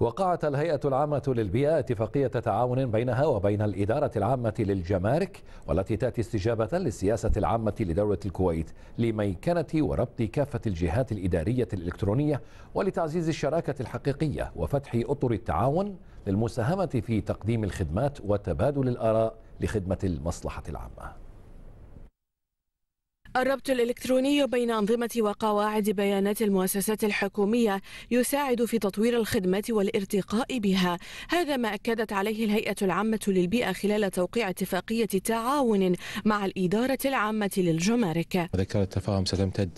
وقعت الهيئة العامة للبيئة اتفاقية تعاون بينها وبين الإدارة العامة للجمارك والتي تأتي استجابة للسياسة العامة لدولة الكويت لميكنة وربط كافة الجهات الإدارية الإلكترونية ولتعزيز الشراكة الحقيقية وفتح أطر التعاون للمساهمة في تقديم الخدمات وتبادل الآراء لخدمة المصلحة العامة الربط الإلكتروني بين أنظمة وقواعد بيانات المؤسسات الحكومية يساعد في تطوير الخدمة والارتقاء بها هذا ما أكدت عليه الهيئة العامة للبيئة خلال توقيع اتفاقية تعاون مع الإدارة العامة للجمارك ذكر التفاهم ستمتد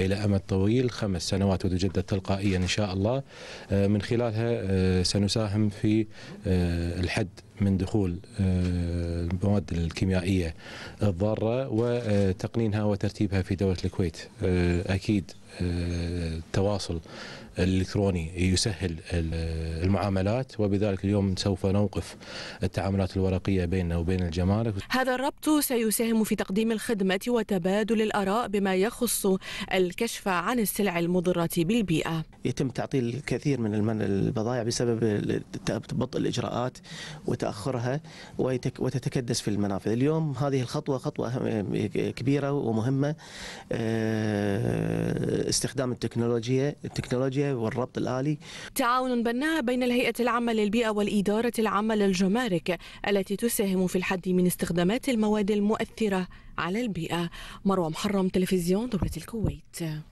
إلى أمد طويل خمس سنوات وتجدد تلقائيا إن شاء الله آه، من خلالها آه، سنساهم في آه، الحد من دخول المواد الكيميائية الضارة وتقنينها وترتيبها في دولة الكويت آه، أكيد آه، التواصل الالكتروني يسهل المعاملات وبذلك اليوم سوف نوقف التعاملات الورقيه بيننا وبين الجمارك. هذا الربط سيساهم في تقديم الخدمه وتبادل الاراء بما يخص الكشف عن السلع المضره بالبيئه. يتم تعطيل الكثير من البضائع بسبب بطء الاجراءات وتاخرها وتتكدس في المنافذ. اليوم هذه الخطوه خطوه كبيره ومهمه آه، استخدام التكنولوجيا التكنولوجيا والربط الآلي تعاون بناء بين الهيئة العامة للبيئة والإدارة العامة للجمارك التي تساهم في الحد من استخدامات المواد المؤثرة على البيئة مروه محرم تلفزيون دولة الكويت